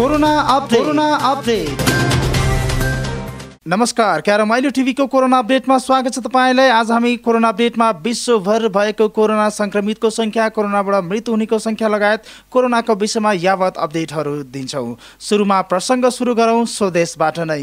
Corona update corona update नमस्कार क्यारमाइलो टिभीको corona अपडेटमा स्वागत छ तपाईँलाई आज हामी कोरोना अपडेटमा विश्वभर भएको कोरोना संक्रमितको संख्या कोरोनाबाट मृत्यु हुनेको संख्या लगायत कोरोनाको विषयमा यावत अपडेटहरू दिन्छौँ सुरुमा प्रसङ्ग सुरु गरौँ स्वदेशबाट नै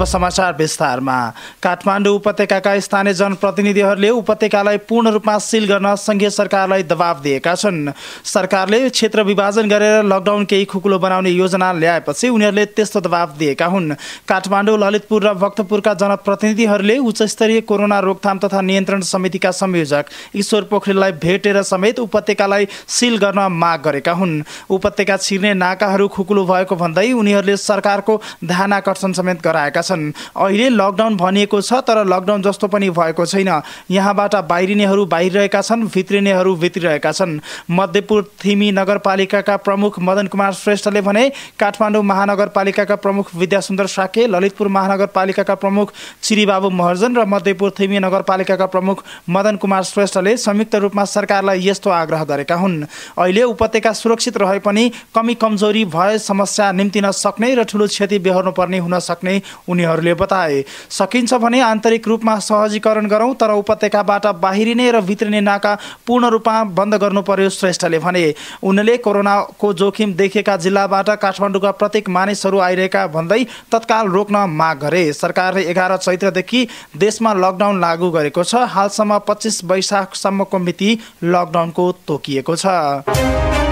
अब समाचार विस्तारमा काठमाडौँ उपत्यकाका स्थानीय जनप्रतिनिधिहरूले उपत्यकालाई पूर्ण रूपमा सिल गर्न सङ्घीय सरकारलाई दबाव दिएका छन् सरकारले क्षेत्र विभाजन गरेर लकडाउन केही खुकुलो बनाउने योजना ल्याएपछि उनीहरूले त्यस्तो दबाव दिएका हुन् काठमाडौँ ललितपुर र भक्तपुरका जनप्रतिनिधिहरूले उच्चस्तरीय कोरोना रोकथाम तथा नियन्त्रण समितिका संयोजक ईश्वर पोखरेललाई भेटेर समेत उपत्यकालाई सिल गर्न माग गरेका हुन् उपत्यका छिर्ने नाकाहरू खुकुलो भएको भन्दै उनीहरूले सरकारको ध्यानाकर्षण समेत गराएका छन् छन् अहिले लकडाउन भनिएको छ तर लकडाउन जस्तो पनि भएको छैन यहाँबाट बाहिरिनेहरू बाहिरिरहेका छन् भित्रिनेहरू भित्रिरहेका छन् मध्यपुर थिमी नगरपालिकाका प्रमुख मदन कुमार श्रेष्ठले भने काठमाडौँ महानगरपालिकाका प्रमुख विद्यासुन्दर साके ललितपुर महानगरपालिकाका प्रमुख चिरीबाबु महर्जन र मध्यपुर थिमी नगरपालिकाका प्रमुख मदन कुमार श्रेष्ठले संयुक्त रूपमा सरकारलाई यस्तो आग्रह गरेका हुन् अहिले उपत्यका सुरक्षित रहे पनि कमी कमजोरी भए समस्या निम्तिन सक्ने र ठुलो क्षति बेहोर्नुपर्ने हुन सक्ने उनी उनीहरूले बताए सकिन्छ भने आन्तरिक रूपमा सहजीकरण गरौँ तर उपत्यकाबाट बाहिरिने र भित्रिने नाका पूर्ण रूपमा बन्द गर्नु पर्यो श्रेष्ठले भने उनले कोरोनाको जोखिम देखेका जिल्लाबाट काठमाडौँका प्रत्येक मानिसहरू आइरहेका भन्दै तत्काल रोक्न माग गरे सरकारले एघार चैत्रदेखि देशमा लकडाउन लागू गरेको छ हालसम्म पच्चिस वैशाखसम्मको मिति लकडाउनको तोकिएको छ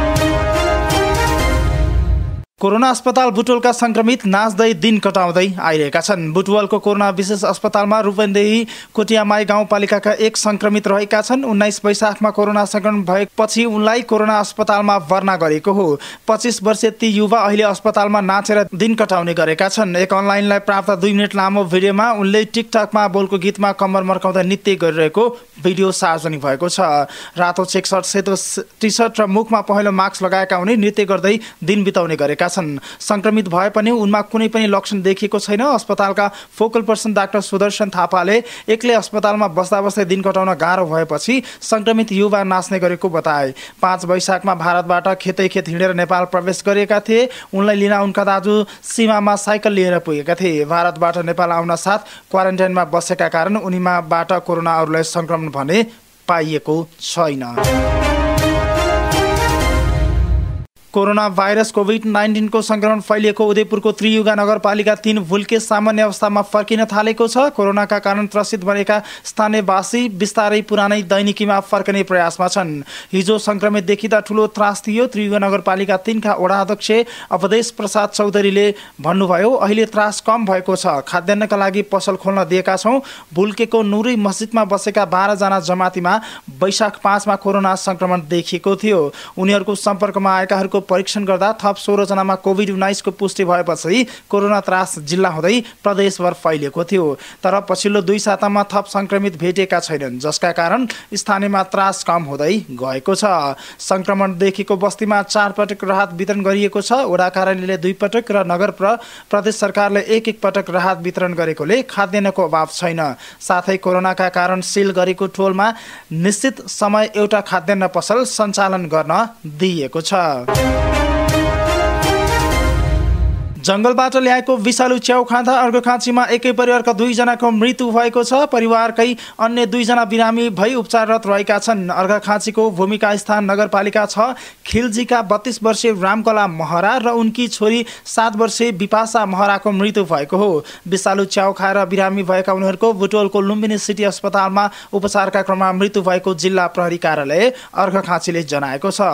कोरोना अस्पताल बुटवलका संक्रमित नाच्दै दिन कटाउँदै आइरहेका छन् बुटवलको कोरोना विशेष अस्पतालमा रूपन्देही कोटियामाई गाउँपालिकाका एक संक्रमित रहेका छन् उन्नाइस वैशाखमा कोरोना संक्रमण भएपछि उनलाई कोरोना अस्पतालमा भर्ना गरेको हो पच्चिस वर्षीय ती युवा अहिले अस्पतालमा नाचेर दिन कटाउने गरेका छन् एक अनलाइनलाई प्राप्त दुई मिनट लामो भिडियोमा उनले टिकटकमा बोलको गीतमा कम्मर मर्काउँदा नृत्य गरिरहेको भिडियो सार्वजनिक भएको छ रातो चेक सर्ट सेतो टी सर्ट र मुखमा पहेँलो मास्क लगाएका उनी नृत्य गर्दै दिन बिताउने गरेका छन् संक्रमित भए पनि उनमा कुनै पनि लक्षण देखिएको छैन अस्पतालका फोकल पर्सन डाक्टर सुदर्शन थापाले एक्लै अस्पतालमा बस्दा बस्दै दिन कटाउन गाह्रो भएपछि संक्रमित युवा नाच्ने गरेको बताए पाँच वैशाखमा भारतबाट खेतै खेत हिँडेर नेपाल प्रवेश गरेका थिए उनलाई लिन उनका दाजु सीमामा साइकल लिएर पुगेका थिए भारतबाट नेपाल आउन साथ क्वारेन्टाइनमा बसेका कारण उनीमाबाट कोरोना अरूलाई सङ्क्रमण भने पाइएको छैन कोरोना भाइरस कोभिड नाइन्टिनको संक्रमण फैलिएको उदयपुरको त्रियुगा नगरपालिका तिन भुल्के सामान्य अवस्थामा फर्किन थालेको छ कोरोनाका कारण त्रसित बनेका स्थानीयवासी बिस्तारै पुरानै दैनिकीमा फर्कने प्रयासमा छन् हिजो सङ्क्रमित देखिँदा ठुलो त्रास थियो त्रियुगा नगरपालिका तिनका वडा अध्यक्ष अवधेश प्रसाद चौधरीले भन्नुभयो अहिले त्रास कम भएको छ खाद्यान्नका लागि पसल खोल्न दिएका छौँ भुल्केको नुरै मस्जिदमा बसेका बाह्रजना जमातीमा वैशाख पाँचमा कोरोना सङ्क्रमण देखिएको थियो उनीहरूको सम्पर्कमा आएकाहरूको परीक्षण गर्दा थप सोह्रजनामा कोभिड उन्नाइसको पुष्टि भएपछि कोरोना त्रास जिल्ला हुँदै प्रदेशभर फैलिएको थियो तर पछिल्लो दुई सातामा थप सङ्क्रमित भेटिएका छैनन् जसका कारण स्थानीयमा त्रास कम हुँदै गएको छ सङ्क्रमण देखेको बस्तीमा चार पटक राहत वितरण गरिएको छ वडा कार्यालयले दुई पटक र नगर प्र प्रदेश सरकारले एक एक पटक राहत वितरण गरेकोले खाद्यान्नको अभाव छैन साथै कोरोनाका कारण सिल गरेको टोलमा निश्चित समय एउटा खाद्यान्न पसल सञ्चालन गर्न दिइएको छ Thank you. जङ्गलबाट ल्याएको विषालु च्याउ खाँदा अर्को खाँचीमा एकै परिवारका दुईजनाको मृत्यु भएको छ परिवारकै अन्य दुईजना बिरामी भई उपचाररत रहेका छन् अर्घाखाँचीको भूमिका स्थान नगरपालिका छ खिलजीका बत्तीस वर्षीय रामकला महरा र उनकी छोरी सात वर्षीय विपासा महराको मृत्यु भएको हो विषालु च्याउ खाएर बिरामी भएका उनीहरूको बुटोलको लुम्बिनी सिटी अस्पतालमा उपचारका क्रममा मृत्यु भएको जिल्ला प्रहरी कार्यालय अर्घखाँचीले जनाएको छ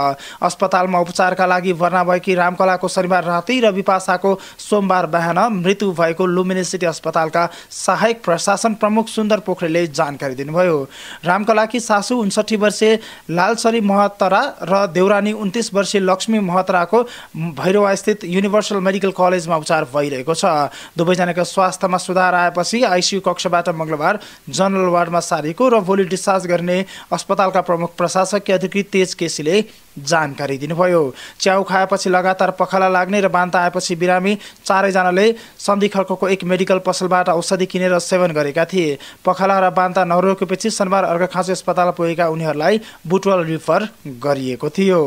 अस्पतालमा उपचारका लागि भर्ना भएकी रामकलाको शनिबार राति र विपासाको सोमबार बिहान मृत्यु भएको लुम्बिनी सिटी अस्पतालका सहायक प्रशासन प्रमुख सुन्दर पोखरेलले जानकारी दिनुभयो रामकलाकी सासु उन्सठी वर्षीय लालसरी महतरा र देउरानी उन्तिस वर्षीय लक्ष्मी महतराको भैरवास्थित युनिभर्सल मेडिकल कलेजमा उपचार भइरहेको छ दुवैजनाको स्वास्थ्यमा सुधार आएपछि आइसियु कक्षबाट मङ्गलबार जनरल वार्डमा सारिएको र भोलि डिस्चार्ज गर्ने अस्पतालका प्रमुख प्रशासकीय अधिकृत तेज केसीले जानकारी दिनुभयो च्याउ खाएपछि लगातार पखाला लाग्ने र बान्ता आएपछि बिरामी चारैजनाले सन्धि खड्कको एक मेडिकल पसलबाट औषधि किनेर सेवन गरेका थिए पखाला र बान्ता नरोकेपछि शनिबार अर्घाखाँचो अस्पताल पुगेका उनीहरूलाई बुटवल रिफर गरिएको थियो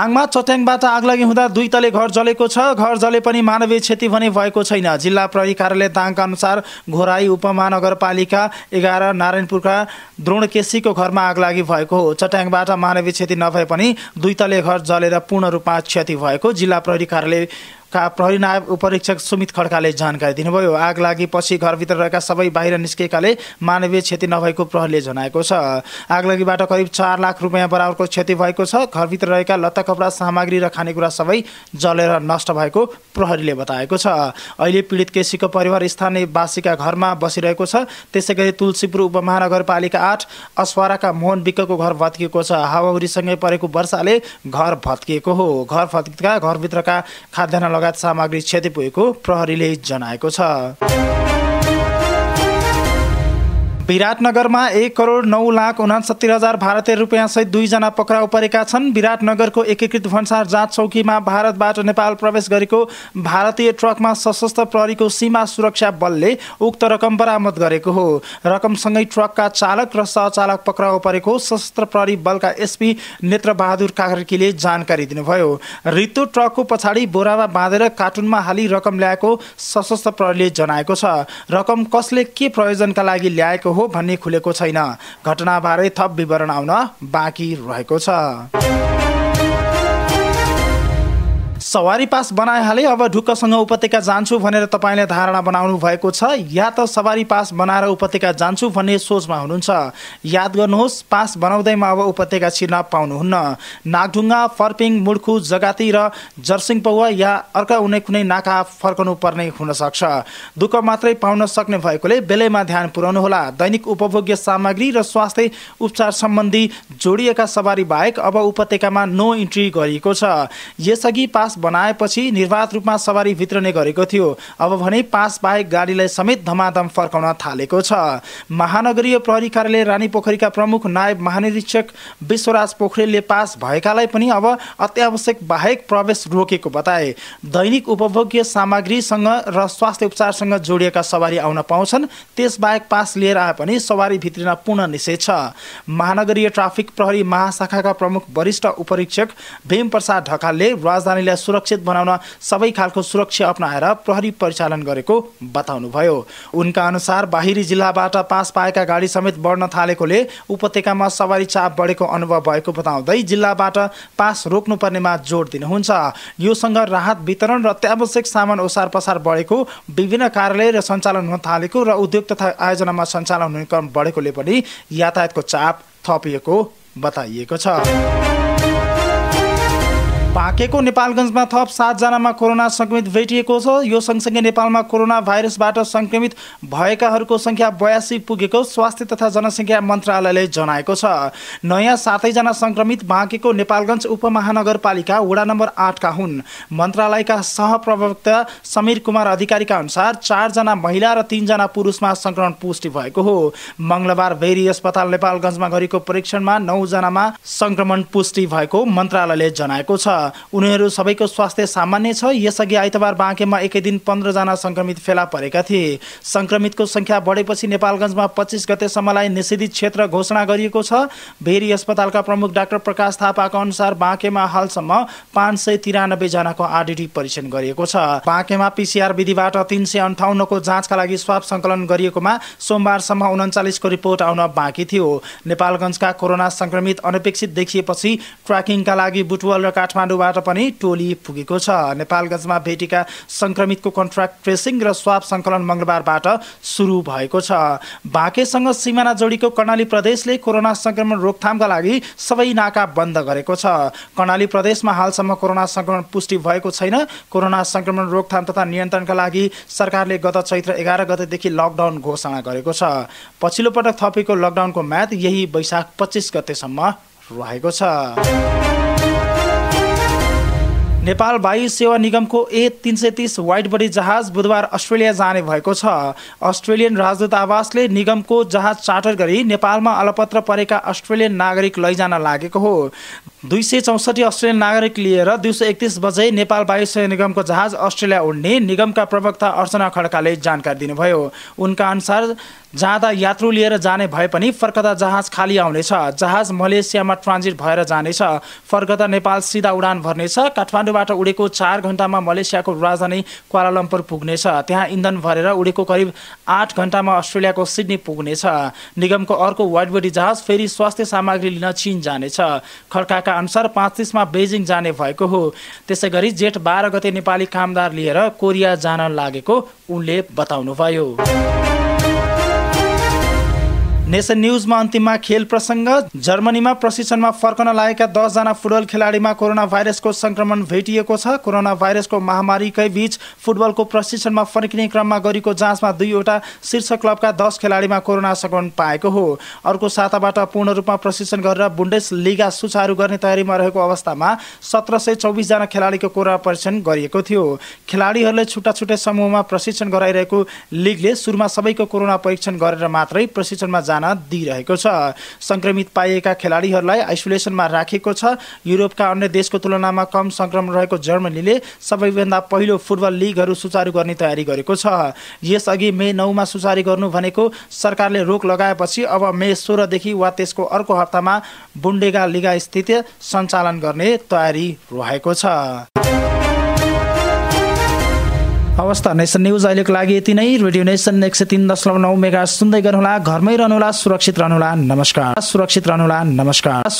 धाङमा चट्याङबाट आगलागी हुँदा दुई तले घर जलेको छ घर जले पनि मानवीय क्षति भने भएको छैन जिल्ला प्रहरी कार्यालय दाङका अनुसार घोराई उपमहानगरपालिका एघार नारायणपुरका द्रोण केसीको घरमा आगलागी भएको हो चट्याङबाट मानवीय क्षति नभए पनि दुई तले घर जलेर पूर्ण रूपमा क्षति भएको जिल्ला प्रहरी कार्यालय का प्रहरी नायब उपरीक्षक सुमित खड्काले जानकारी दिनुभयो आग लागेपछि घरभित्र रहेका सबै बाहिर निस्केकाले मानवीय क्षति नभएको प्रहरीले जनाएको छ आगलागीबाट करिब चार लाख रुपियाँ बराबरको क्षति भएको छ घरभित्र रहेका लत्ता कपडा सामग्री र खानेकुरा सबै जलेर नष्ट भएको प्रहरीले बताएको छ अहिले पीडित केसीको परिवार स्थानीयवासीका घरमा बसिरहेको छ त्यसै गरी तुलसीपुर उपमहानगरपालिका आठ अस्वाराका मोहन विकको घर भत्किएको छ हावाहुरीसँगै परेको वर्षाले घर भत्किएको हो घर भत्किएका घरभित्रका खाद्यान्न लगायत सामग्री क्षति पुगेको प्रहरीले जनाएको छ विराटनगरमा एक करोड नौ लाख उनासत्तर हजार भारतीय रुपियाँसहित दुईजना पक्राउ परेका छन् विराटनगरको एकीकृत भन्सार जाँच चौकीमा भारतबाट नेपाल प्रवेश गरेको भारतीय ट्रकमा सशस्त्र प्रहरीको सीमा सुरक्षा बलले उक्त रकम बरामद गरेको हो रकमसँगै ट्रकका चालक र सहचालक पक्राउ परेको सशस्त्र प्रहरी बलका एसपी नेत्रबहादुर कार्कीले जानकारी दिनुभयो रितु ट्रकको पछाडि बोरामा बाँधेर कार्टुनमा हाली रकम ल्याएको सशस्त्र प्रहरीले जनाएको छ रकम कसले के प्रयोजनका लागि ल्याएको हो हो भन्ने खुलेको छैन घटनाबारे थप विवरण आउन बाँकी रहेको छ सवारी पास बनाइहाले अब ढुक्कसँग उपत्यका जान्छु भनेर तपाईँले धारणा बनाउनु भएको छ या त सवारी पास बनाएर उपत्यका जान्छु भन्ने सोचमा हुनुहुन्छ याद गर्नुहोस् पास बनाउँदैमा अब उपत्यका छिर्न पाउनुहुन्न नागढुङ्गा फर्पिङ मुर्खु जगाती र जर्सिङ पौवा या अर्का उनै कुनै नाका फर्कनु पर्ने हुनसक्छ दुःख मात्रै पाउन सक्ने भएकोले बेलैमा ध्यान पुर्याउनुहोला दैनिक उपभोग्य सामग्री र स्वास्थ्य उपचार सम्बन्धी जोडिएका सवारी बाहेक अब उपत्यकामा नो इन्ट्री गरिएको छ यसअघि पास बनाएपछि निर्वाध रूपमा सवारी भित्रने गरेको थियो अब भने पास बाहेक गाडीलाई समेत धमाधम फर्काउन थालेको छ महानगरीय प्रहरी कार्यालय रानी पोखरीका प्रमुख नायब महानिरीक्षक विश्वराज पोखरेलले पास भएकालाई पनि अब अत्यावश्यक बाहेक प्रवेश रोकेको बताए दैनिक उपभोग्य सामग्रीसँग र स्वास्थ्य उपचारसँग जोडिएका सवारी आउन पाउँछन् त्यसबाहेक पास लिएर आए पनि सवारी भित्रिन पूर्ण निषेध छ महानगरीय ट्राफिक प्रहरी महाशाखाका प्रमुख वरिष्ठ उपरीक्षक भीमप्रसाद ढकालले राजधानीलाई सुरक्षित बनाउन सबै खालको सुरक्षा अप्नाएर प्रहरी परिचालन गरेको बताउनुभयो उनका अनुसार बाहिरी जिल्लाबाट पास पाएका गाडी समेत बढ्न थालेकोले उपत्यकामा सवारी चाप बढेको अनुभव भएको बताउँदै जिल्लाबाट पास रोक्नुपर्नेमा जोड दिनुहुन्छ योसँग राहत वितरण र अत्यावश्यक सामान ओसार पसार बढेको विभिन्न कार्यालय र सञ्चालन हुन थालेको र उद्योग तथा आयोजनामा सञ्चालन हुने क्रम बढेकोले पनि यातायातको चाप थपिएको बताइएको छ भाकेको नेपालगञ्जमा थप सातजनामा कोरोना संक्रमित भेटिएको छ यो सँगसँगै नेपालमा कोरोना भाइरसबाट सङ्क्रमित भएकाहरूको सङ्ख्या बयासी पुगेको स्वास्थ्य तथा जनसङ्ख्या मन्त्रालयले जनाएको छ नयाँ सातैजना सङ्क्रमित बाँकेको नेपालगञ्ज उपमहानगरपालिका वडा नम्बर आठका हुन् मन्त्रालयका सहप्रवक्ता समीर कुमार अधिकारीका अनुसार चारजना महिला र तिनजना पुरुषमा सङ्क्रमण पुष्टि भएको हो मङ्गलबार भेरी अस्पताल नेपालगञ्जमा गरेको परीक्षणमा नौजनामा सङ्क्रमण पुष्टि भएको मन्त्रालयले जनाएको छ उनीहरू सबैको स्वास्थ्य सामान्य छ यसअघि आइतबार बाँकेमा एकै दिन पन्ध्रजना सङ्क्रमित फेला परेका थिए सङ्क्रमितको सङ्ख्या बढेपछि नेपालगञ्जमा पच्चिस गतेसम्मलाई निषेधित क्षेत्र घोषणा गरिएको छ भेरी अस्पतालका प्रमुख डाक्टर प्रकाश थापाको अनुसार बाँकेमा हालसम्म पाँच सय जनाको आरडिडी परीक्षण गरिएको छ बाँकेमा पिसिआर विधिबाट तिन सय अन्ठाउन्नको जाँचका लागि स्वाप सङ्कलन गरिएकोमा सोमबारसम्म उन्चालिसको रिपोर्ट आउन बाँकी थियो नेपालगञ्जका कोरोना सङ्क्रमित अनपेक्षित देखिएपछि ट्र्याकिङका लागि बुटवल र काठमाडौँ काठमाडौँबाट पनि टोली पुगेको छ नेपालगञ्जमा भेटेका संक्रमितको कन्ट्राक्ट ट्रेसिङ र स्वाप सङ्कलन मङ्गलबारबाट सुरु भएको छ बाँकेसँग सिमाना जोडीको कर्णाली प्रदेशले कोरोना संक्रमण रोकथामका लागि सबै नाका बन्द गरेको छ कर्णाली प्रदेशमा हालसम्म कोरोना संक्रमण पुष्टि भएको छैन कोरोना संक्रमण रोकथाम तथा नियन्त्रणका लागि सरकारले गत चैत्र एघार गतेदेखि लकडाउन घोषणा गरेको छ पछिल्लो पटक थपेको लकडाउनको म्याद यही वैशाख पच्चिस गतेसम्म रहेको छ नेपाल वायु सेवा निगमको ए तिन सय तिस वाइट बडी जहाज बुधबार अस्ट्रेलिया जाने भएको छ अस्ट्रेलियन राजदूतावासले निगमको जहाज चार्टर गरी नेपालमा अलपत्र परेका अस्ट्रेलियन नागरिक लैजान लागेको हो दुई सय चौसठी अस्ट्रेलियन नागरिक लिएर दिउँसो एकतिस बजे नेपाल वायुसेना निगमको जहाज अस्ट्रेलिया उड्ने निगमका प्रवक्ता अर्चना खड्काले जानकारी दिनुभयो उनका अनुसार जाँदा यात्रु लिएर जाने भए पनि फर्कदा जहाज खाली आउनेछ जहाज मलेसियामा ट्रान्जिट भएर जानेछ फर्कदा नेपाल सिधा उडान भर्नेछ काठमाडौँबाट उडेको चार घन्टामा मलेसियाको राजधानी क्वालालम्पुर पुग्नेछ त्यहाँ इन्धन भरेर उडेको करिब आठ घन्टामा अस्ट्रेलियाको सिडनी पुग्नेछ निगमको अर्को वाइड बडी जहाज फेरि स्वास्थ्य सामग्री लिन चिन जानेछ खड्का जानकारीका अनुसार पाँच तिसमा बेजिङ जाने भएको हो त्यसै गरी जेठ बाह्र गते नेपाली कामदार लिएर कोरिया जान लागेको उनले बताउनुभयो नेसन न्युजमा अन्तिममा खेल प्रसङ्ग जर्मनीमा प्रशिक्षणमा फर्कन लागेका दसजना फुटबल खेलाडीमा कोरोना भाइरसको संक्रमण भेटिएको छ कोरोना भाइरसको महामारीकै बीच फुटबलको प्रशिक्षणमा फर्किने क्रममा गरेको जाँचमा दुईवटा शीर्ष क्लबका दस खेलाडीमा कोरोना संक्रमण पाएको हो अर्को साताबाट पूर्ण रूपमा प्रशिक्षण गरेर बुन्डेस लिगा सुचारू गर्ने तयारीमा रहेको अवस्थामा सत्र सय चौबिसजना खेलाडीको कोरोना परीक्षण गरिएको थियो खेलाडीहरूले छुट्टा छुट्टै समूहमा प्रशिक्षण गराइरहेको लिगले सुरुमा सबैको कोरोना परीक्षण गरेर मात्रै प्रशिक्षणमा जान जान दिइरहेको छ संक्रमित पाइएका खेलाडीहरूलाई आइसोलेसनमा राखेको छ युरोपका अन्य देशको तुलनामा कम संक्रमण रहेको जर्मनीले सबैभन्दा पहिलो फुटबल लिगहरू सुचारू गर्ने तयारी गरेको छ यसअघि मे नौमा सुचारू गर्नु भनेको सरकारले रोक लगाएपछि अब मे सोह्रदेखि वा त्यसको अर्को हप्तामा बुन्डेगा लिगा स्थित सञ्चालन गर्ने तयारी रहेको छ अवस्था नेसन न्युज अहिलेको लागि यति नै रेडियो नेसन एक सय तिन दशमलव नौ मेगा सुन्दै गर्नुहोला घरमै रहनुहोला सुरक्षित रहनुहोला नमस्कार सुरक्षित रहनुहोला नमस्कार